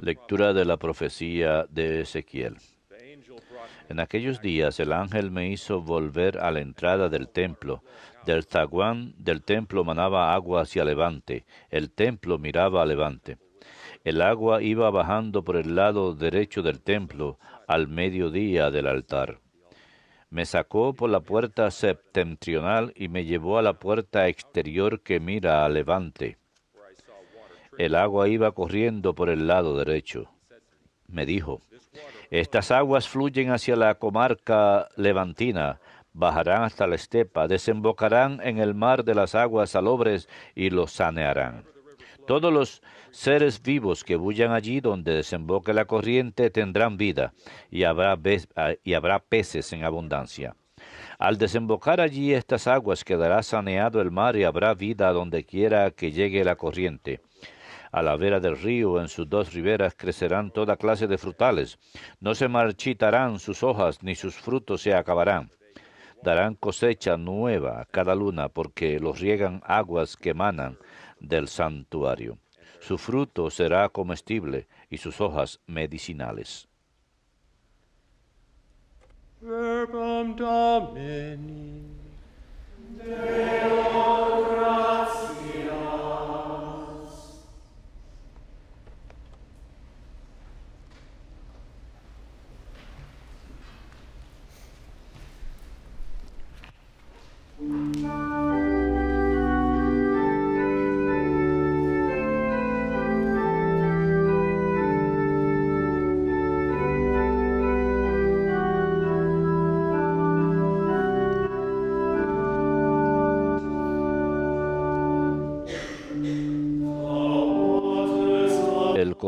Lectura de la profecía de Ezequiel. En aquellos días el ángel me hizo volver a la entrada del templo. Del zaguán del templo manaba agua hacia levante. El templo miraba a levante. El agua iba bajando por el lado derecho del templo al mediodía del altar. Me sacó por la puerta septentrional y me llevó a la puerta exterior que mira a levante el agua iba corriendo por el lado derecho. Me dijo, estas aguas fluyen hacia la comarca levantina, bajarán hasta la estepa, desembocarán en el mar de las aguas salobres y los sanearán. Todos los seres vivos que bullan allí donde desemboque la corriente tendrán vida y habrá, ah, y habrá peces en abundancia. Al desembocar allí estas aguas quedará saneado el mar y habrá vida donde quiera que llegue la corriente. A la vera del río, en sus dos riberas, crecerán toda clase de frutales. No se marchitarán sus hojas, ni sus frutos se acabarán. Darán cosecha nueva cada luna, porque los riegan aguas que emanan del santuario. Su fruto será comestible y sus hojas medicinales.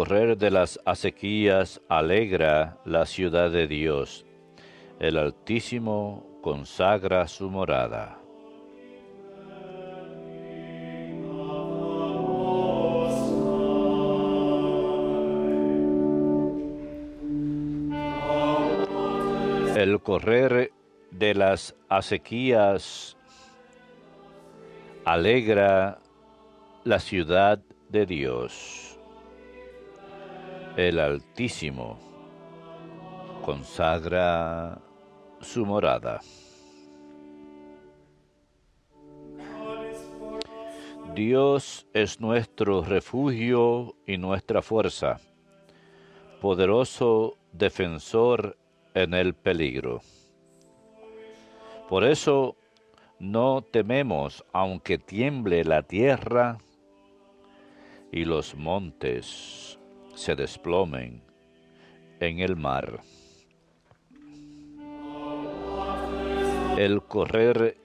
correr de las acequias alegra la ciudad de Dios. El Altísimo consagra su morada. El correr de las acequias alegra la ciudad de Dios. El Altísimo consagra su morada. Dios es nuestro refugio y nuestra fuerza, poderoso defensor en el peligro. Por eso no tememos aunque tiemble la tierra y los montes se desplomen en el mar. El correr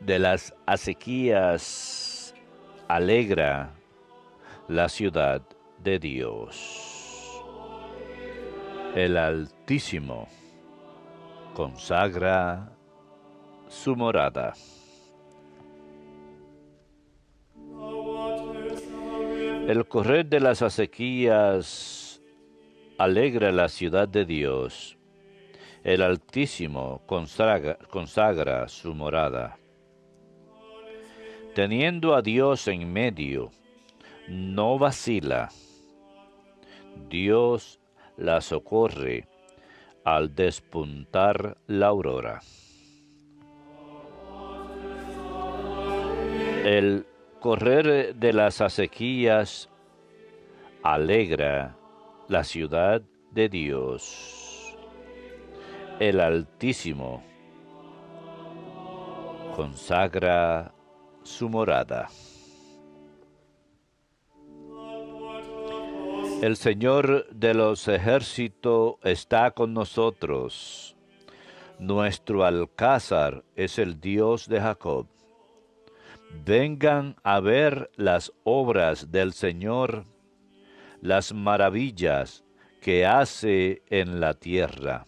de las acequias alegra la ciudad de Dios. El Altísimo consagra su morada. El correr de las acequias alegra la ciudad de Dios. El Altísimo consagra, su morada. Teniendo a Dios en medio, no vacila. Dios la socorre al despuntar la aurora. El correr eh, de las acequias alegra la ciudad de Dios. El Altísimo consagra su morada. El Señor de los ejércitos está con nosotros. Nuestro alcázar es el Dios de Jacob vengan a ver las obras del Señor, las maravillas que hace en la tierra.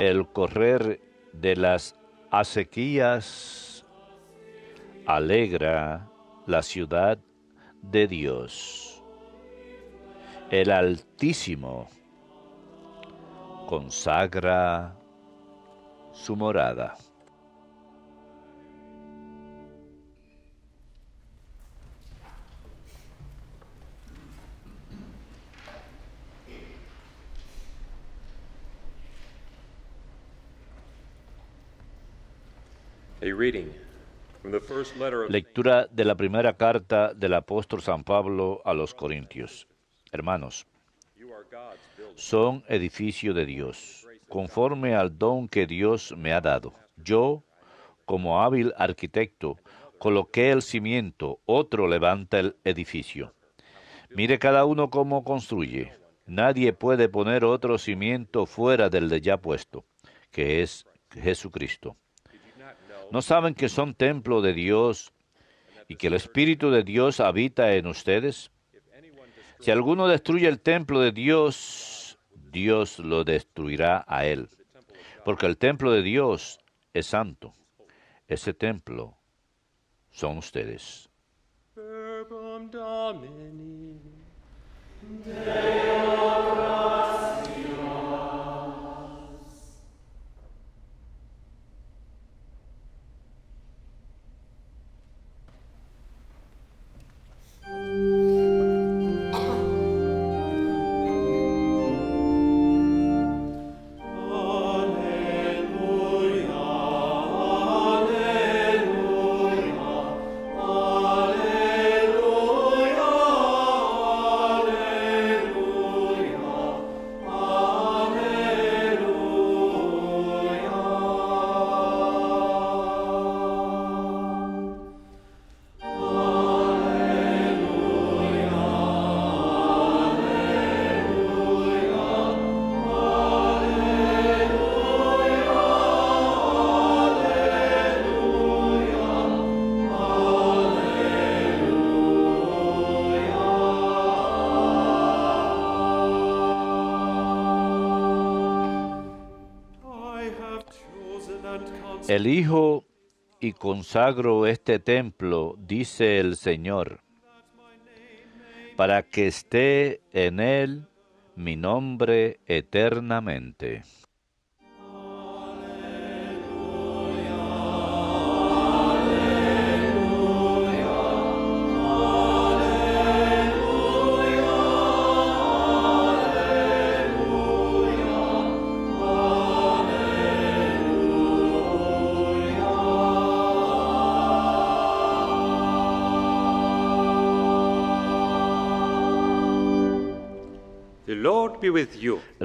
El correr de las acequias alegra la ciudad de Dios. El Altísimo consagra su morada. Lectura de la primera carta del apóstol San Pablo a los Corintios. Hermanos, son edificio de Dios, conforme al don que Dios me ha dado. Yo, como hábil arquitecto, coloqué el cimiento, otro levanta el edificio. Mire cada uno cómo construye. Nadie puede poner otro cimiento fuera del de ya puesto, que es Jesucristo. ¿No saben que son templo de Dios y que el Espíritu de Dios habita en ustedes? Si alguno destruye el templo de Dios, Dios lo destruirá a él. Porque el templo de Dios es santo. Ese templo son ustedes. Elijo y consagro este templo, dice el Señor, para que esté en él mi nombre eternamente.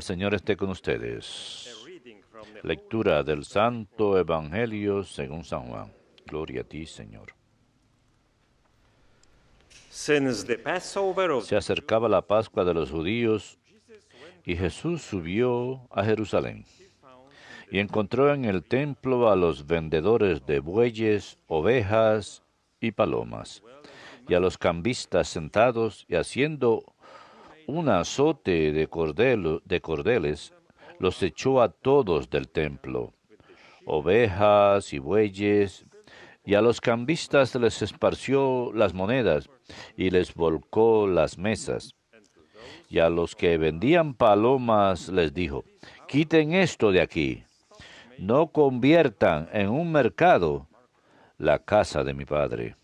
Señor esté con ustedes. Lectura del Santo Evangelio según San Juan. Gloria a ti, Señor. Se acercaba la Pascua de los judíos y Jesús subió a Jerusalén y encontró en el templo a los vendedores de bueyes, ovejas y palomas y a los cambistas sentados y haciendo un azote de, cordeles los echó a todos del templo, ovejas y bueyes, y a los cambistas les esparció las monedas y les volcó las mesas. Y a los que vendían palomas les dijo, quiten esto de aquí, no conviertan en un mercado la casa de mi padre.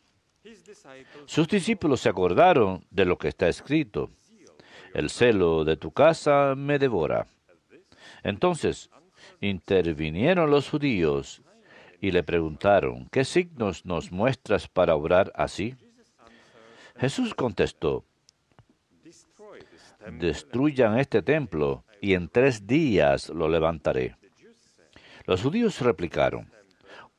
Sus discípulos se acordaron de lo que está escrito el celo de tu casa me devora. Entonces intervinieron los judíos y le preguntaron, ¿qué signos nos muestras para obrar así? Jesús contestó, destruyan este templo y en tres días lo levantaré. Los judíos replicaron,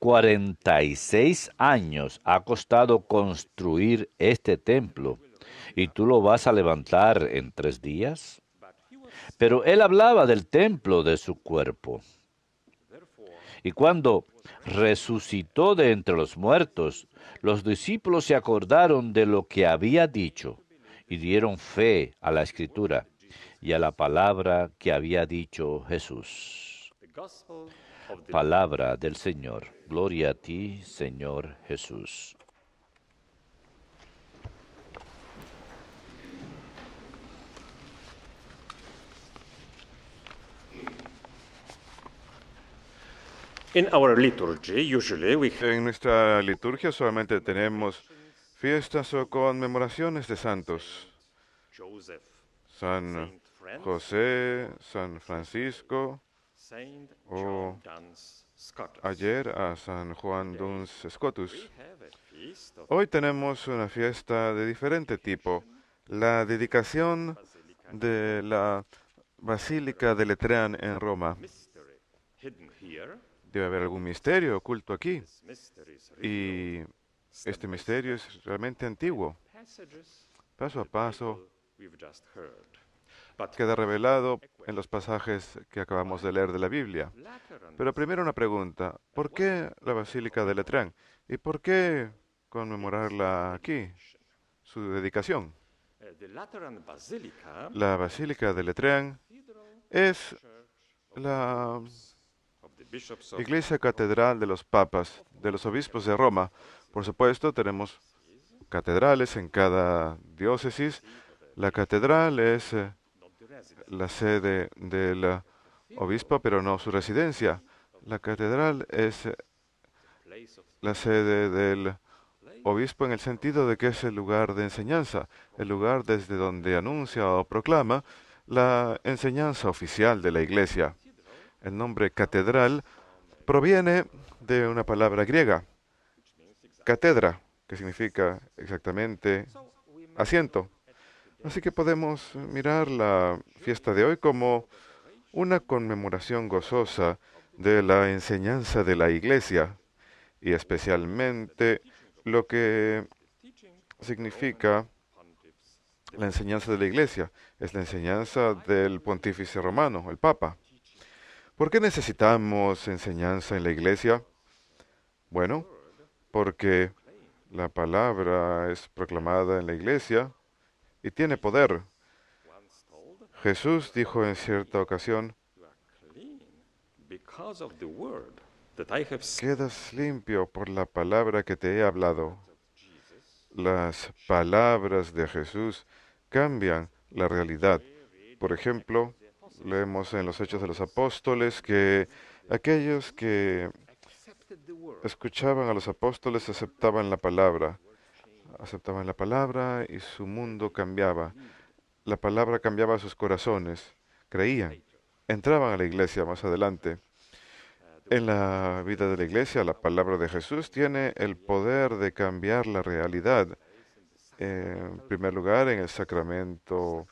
Cuarenta y seis años ha costado construir este templo y tú lo vas a levantar en tres días. Pero él hablaba del templo de su cuerpo. Y cuando resucitó de entre los muertos, los discípulos se acordaron de lo que había dicho y dieron fe a la escritura y a la palabra que había dicho Jesús. Palabra del Señor. Gloria a ti, Señor Jesús. en nuestra liturgia solamente tenemos fiestas o conmemoraciones de santos. San José, San Francisco, o ayer a San Juan Duns Scotus. Hoy tenemos una fiesta de diferente tipo, la dedicación de la Basílica de Letrán en Roma debe haber algún misterio oculto aquí. Y este misterio es realmente antiguo. Paso a paso queda revelado en los pasajes que acabamos de leer de la Biblia. Pero primero una pregunta. ¿Por qué la Basílica de Letrán? ¿Y por qué conmemorarla aquí? Su dedicación. La Basílica de Letrán es la Iglesia Catedral de los Papas, de los Obispos de Roma. Por supuesto, tenemos catedrales en cada diócesis. La catedral es eh, la sede del obispo, pero no su residencia. La catedral es eh, la sede del obispo en el sentido de que es el lugar de enseñanza, el lugar desde donde anuncia o proclama la enseñanza oficial de la Iglesia. El nombre catedral proviene de una palabra griega, catedra, que significa exactamente asiento. Así que podemos mirar la fiesta de hoy como una conmemoración gozosa de la enseñanza de la Iglesia y especialmente lo que significa la enseñanza de la Iglesia. Es la enseñanza del pontífice romano, el Papa. ¿Por qué necesitamos enseñanza en la iglesia? Bueno, porque la palabra es proclamada en la iglesia y tiene poder. Jesús dijo en cierta ocasión, quedas limpio por la palabra que te he hablado. Las palabras de Jesús cambian la realidad. Por ejemplo, leemos en los Hechos de los Apóstoles que aquellos que escuchaban a los apóstoles aceptaban la palabra, aceptaban la palabra y su mundo cambiaba. La palabra cambiaba sus corazones, creían, entraban a la iglesia más adelante. En la vida de la iglesia, la palabra de Jesús tiene el poder de cambiar la realidad. En primer lugar, en el sacramento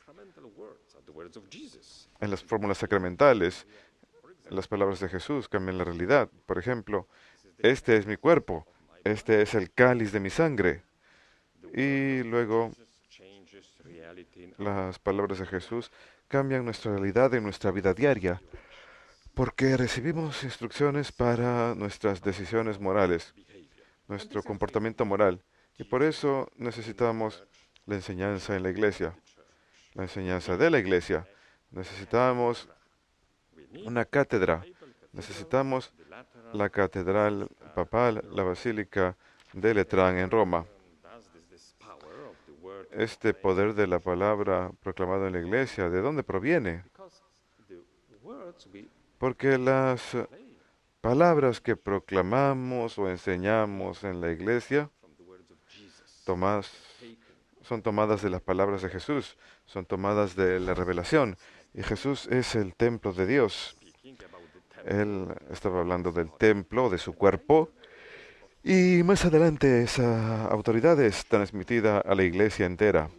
en las fórmulas sacramentales, las palabras de Jesús cambian la realidad. Por ejemplo, este es mi cuerpo, este es el cáliz de mi sangre. Y luego las palabras de Jesús cambian nuestra realidad en nuestra vida diaria, porque recibimos instrucciones para nuestras decisiones morales, nuestro comportamiento moral, y por eso necesitamos la enseñanza en la iglesia, la enseñanza de la iglesia, Necesitamos una cátedra. Necesitamos la catedral papal, la basílica de Letrán en Roma. Este poder de la palabra proclamado en la iglesia, ¿de dónde proviene? Porque las palabras que proclamamos o enseñamos en la iglesia son tomadas de las palabras de Jesús, son tomadas de la revelación, y Jesús es el templo de Dios. Él estaba hablando del templo, de su cuerpo. Y más adelante esa autoridad es transmitida a la iglesia entera.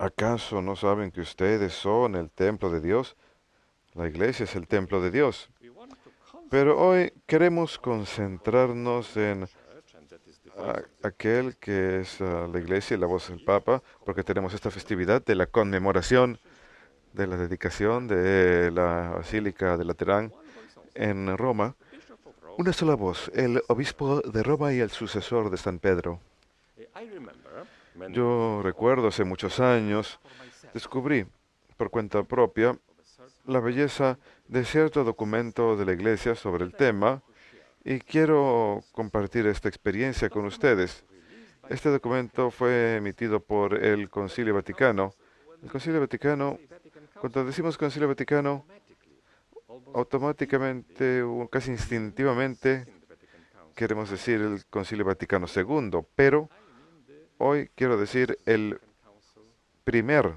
¿Acaso no saben que ustedes son el templo de Dios? La iglesia es el templo de Dios. Pero hoy queremos concentrarnos en aquel que es ah, la iglesia y la voz del Papa, porque tenemos esta festividad de la conmemoración de la dedicación de la Basílica de Laterán en Roma. Una sola voz, el obispo de Roma y el sucesor de San Pedro. Yo recuerdo hace muchos años, descubrí por cuenta propia la belleza de cierto documento de la Iglesia sobre el tema y quiero compartir esta experiencia con ustedes. Este documento fue emitido por el Concilio Vaticano. El Concilio Vaticano, cuando decimos Concilio Vaticano, automáticamente, casi instintivamente, queremos decir el Concilio Vaticano II, pero hoy quiero decir el primer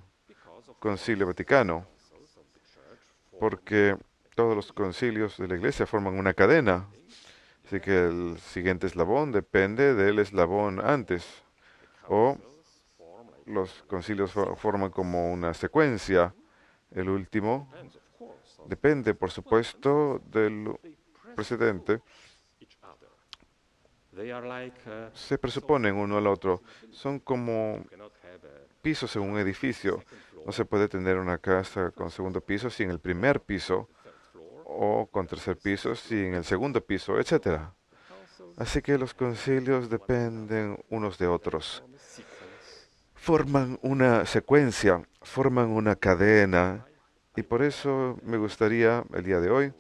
Concilio Vaticano, porque todos los concilios de la Iglesia forman una cadena Así que el siguiente eslabón depende del eslabón antes. O los concilios forman como una secuencia. El último depende, por supuesto, del precedente. Se presuponen uno al otro. Son como pisos en un edificio. No se puede tener una casa con segundo piso sin el primer piso o con tercer piso y en el segundo piso, etc. Así que los concilios dependen unos de otros. Forman una secuencia, forman una cadena y por eso me gustaría el día de hoy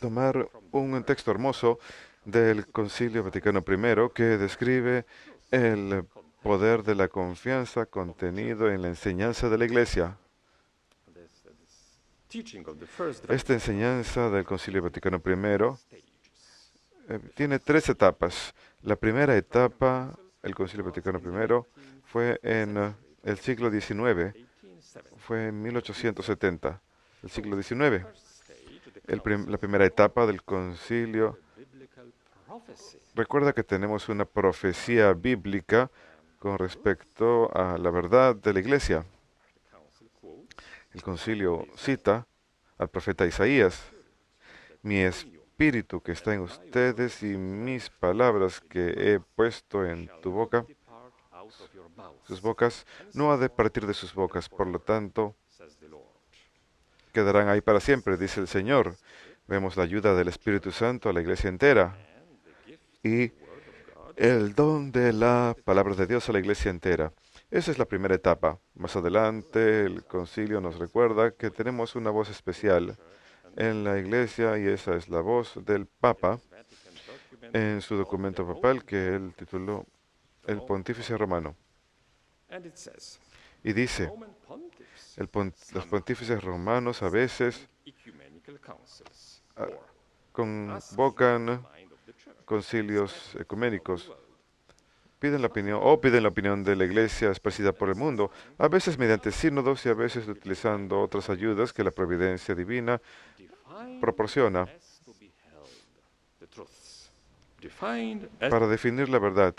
tomar un texto hermoso del Concilio Vaticano I que describe el poder de la confianza contenido en la enseñanza de la Iglesia. Esta enseñanza del Concilio Vaticano I eh, tiene tres etapas. La primera etapa, el Concilio Vaticano I, fue en eh, el siglo XIX, fue en 1870, el siglo XIX. la primera etapa del concilio recuerda que tenemos una profecía bíblica con respecto a la verdad de la iglesia. El concilio cita al profeta Isaías, mi espíritu que está en ustedes y mis palabras que he puesto en tu boca, sus bocas, no ha de partir de sus bocas, por lo tanto, quedarán ahí para siempre, dice el Señor. Vemos la ayuda del Espíritu Santo a la iglesia entera y el don de la palabra de Dios a la iglesia entera. Esa es la primera etapa. Más adelante, el concilio nos recuerda que tenemos una voz especial en la iglesia y esa es la voz del Papa en su documento papal que él tituló El Pontífice Romano. Y dice, los pontífices romanos a veces ah, convocan concilios ecuménicos la opinión o piden la opinión de la iglesia expresida por el mundo, a veces mediante sínodos y a veces utilizando otras ayudas que la providencia divina proporciona para definir la verdad,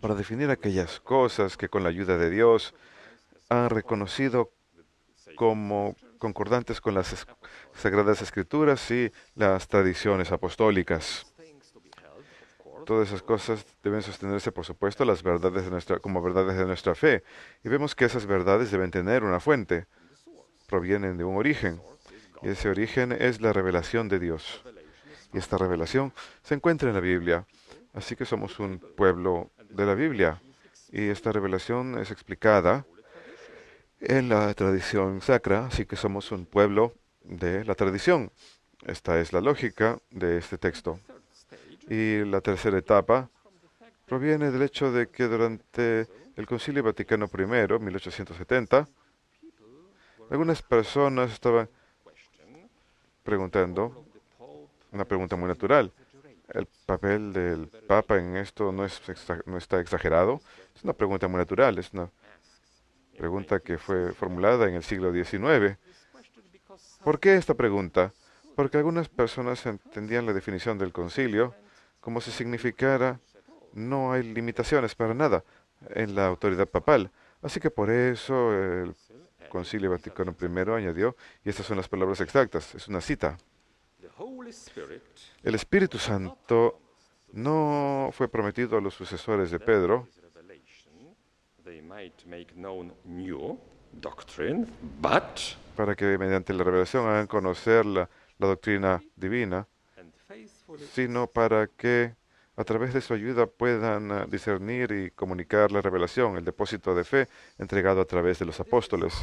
para definir aquellas cosas que con la ayuda de Dios han reconocido como concordantes con las sagradas escrituras y las tradiciones apostólicas todas esas cosas deben sostenerse, por supuesto, las verdades de nuestra, como verdades de nuestra fe. Y vemos que esas verdades deben tener una fuente, provienen de un origen. Y ese origen es la revelación de Dios. Y esta revelación se encuentra en la Biblia. Así que somos un pueblo de la Biblia. Y esta revelación es explicada en la tradición sacra, así que somos un pueblo de la tradición. Esta es la lógica de este texto. Y la tercera etapa proviene del hecho de que durante el Concilio Vaticano I, 1870, algunas personas estaban preguntando una pregunta muy natural. ¿El papel del Papa en esto no, es no está exagerado? Es una pregunta muy natural, es una pregunta que fue formulada en el siglo XIX. ¿Por qué esta pregunta? Porque algunas personas entendían la definición del concilio como si significara no hay limitaciones para nada en la autoridad papal. Así que por eso el Concilio Vaticano I añadió, y estas son las palabras exactas, es una cita. El Espíritu Santo no fue prometido a los sucesores de Pedro. Para que mediante la revelación hagan conocer la, la doctrina divina, sino para que a través de su ayuda puedan ah, discernir y comunicar la revelación, el depósito de fe entregado a través de los apóstoles.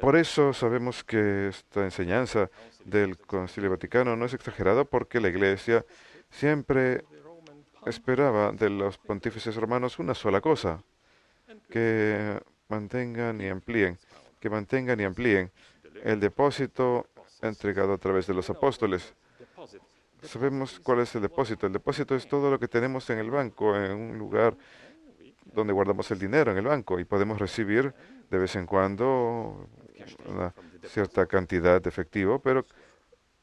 Por eso sabemos que esta enseñanza del Concilio Vaticano no es exagerada porque la Iglesia siempre esperaba de los pontífices romanos una sola cosa, que mantengan y amplíen, que mantengan y amplíen el depósito entregado a través de los apóstoles sabemos cuál es el depósito. El depósito es todo lo que tenemos en el banco, en un lugar donde guardamos el dinero, en el banco, y podemos recibir de vez en cuando una cierta cantidad de efectivo, pero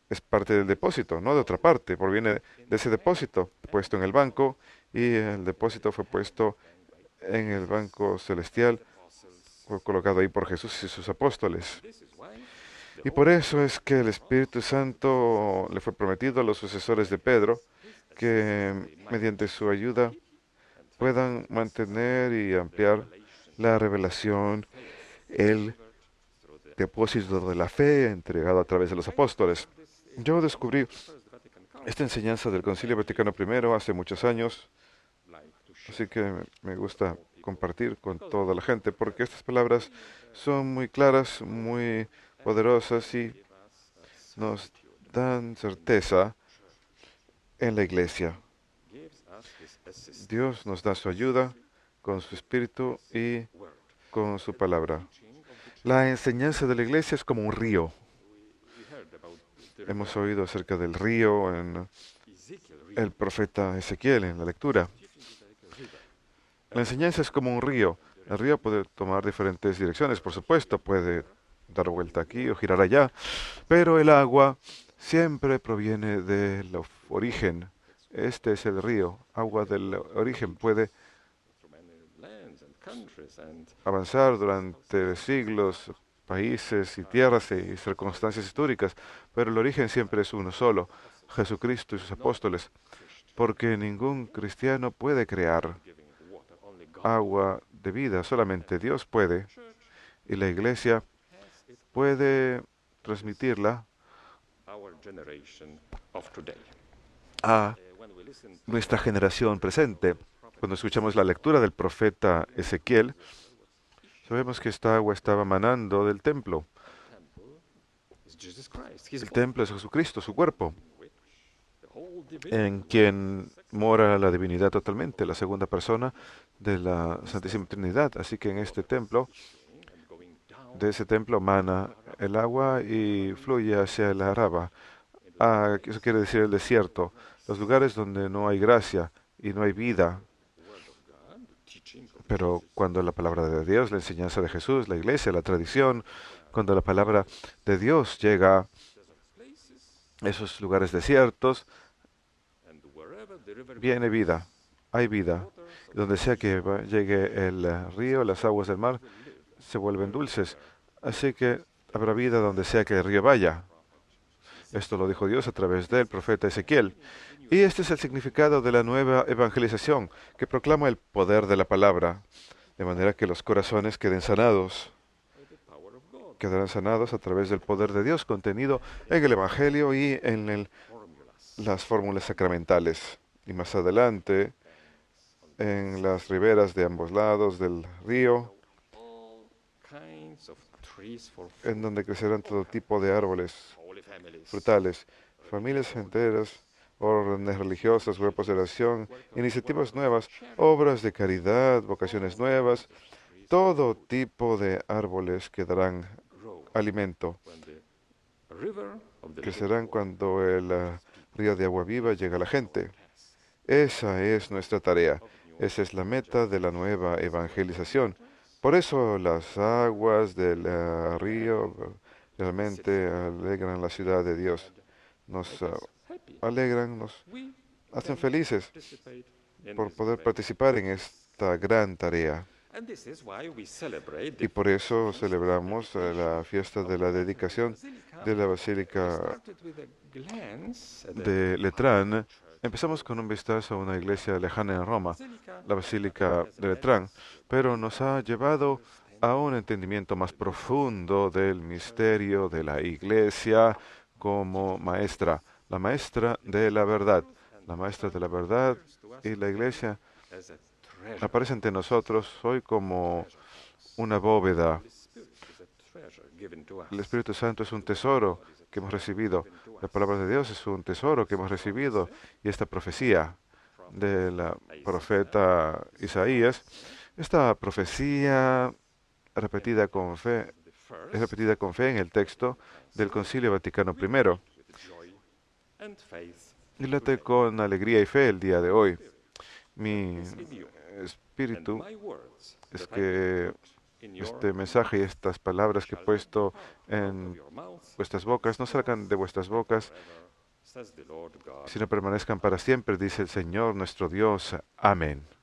es parte del depósito, no de otra parte, proviene de ese depósito puesto en el banco y el depósito fue puesto en el banco celestial, fue colocado ahí por Jesús y sus apóstoles. Y por eso es que el Espíritu Santo le fue prometido a los sucesores de Pedro que mediante su ayuda puedan mantener y ampliar la revelación, el depósito de la fe entregado a través de los apóstoles. Yo descubrí esta enseñanza del Concilio Vaticano I hace muchos años, así que me gusta compartir con toda la gente, porque estas palabras son muy claras, muy Poderosas y nos dan certeza en la iglesia. Dios nos da su ayuda con su espíritu y con su palabra. La enseñanza de la iglesia es como un río. Hemos oído acerca del río en el profeta Ezequiel en la lectura. La enseñanza es como un río. El río puede tomar diferentes direcciones, por supuesto, puede dar vuelta aquí o girar allá, pero el agua siempre proviene del origen. Este es el río, agua del origen puede avanzar durante siglos, países y tierras y circunstancias históricas, pero el origen siempre es uno solo, Jesucristo y sus apóstoles, porque ningún cristiano puede crear agua de vida, solamente Dios puede. Y la iglesia puede transmitirla a nuestra generación presente. Cuando escuchamos la lectura del profeta Ezequiel, sabemos que esta agua estaba manando del templo. El templo es Jesucristo, su cuerpo, en quien mora la divinidad totalmente, la segunda persona de la Santísima Trinidad. Así que en este templo de ese templo mana el agua y fluye hacia el Araba. Ah, eso quiere decir el desierto, los lugares donde no hay gracia y no hay vida. Pero cuando la palabra de Dios, la enseñanza de Jesús, la iglesia, la tradición, cuando la palabra de Dios llega a esos lugares desiertos, viene vida, hay vida. Donde sea que llegue el río, las aguas del mar, se vuelven dulces. Así que habrá vida donde sea que el río vaya. Esto lo dijo Dios a través del profeta Ezequiel. Y este es el significado de la nueva evangelización, que proclama el poder de la palabra, de manera que los corazones queden sanados. Quedarán sanados a través del poder de Dios contenido en el Evangelio y en las fórmulas sacramentales. Y más adelante, en las riberas de ambos lados del río, en donde crecerán todo tipo de árboles frutales, familias enteras, órdenes religiosas, grupos de oración, iniciativas nuevas, obras de caridad, vocaciones nuevas, todo tipo de árboles que darán alimento. Crecerán cuando el ah, río de agua viva llega a la gente. Esa es nuestra tarea. Esa es la meta de la nueva evangelización. Por eso las aguas del ah, río ah, realmente alegran la ciudad de Dios, nos ah, alegran, nos hacen felices por poder participar en esta gran tarea. Y por eso celebramos la fiesta de la dedicación de la Basílica de Letrán, Empezamos con un vistazo a una iglesia lejana en Roma, la Basílica de Letrán, pero nos ha llevado a un entendimiento más profundo del misterio de la iglesia como maestra, la maestra de la verdad. La maestra de la verdad y la iglesia aparece ante nosotros hoy como una bóveda. El Espíritu Santo es un tesoro que hemos recibido. La palabra de Dios es un tesoro que hemos recibido y esta profecía de la profeta Isaías, esta profecía repetida con fe, es repetida con fe en el texto del Concilio Vaticano I. Y con alegría y fe el día de hoy. Mi espíritu es que este mensaje y estas palabras que he puesto en vuestras bocas no salgan de vuestras bocas, sino permanezcan para siempre, dice el Señor nuestro Dios. Amén.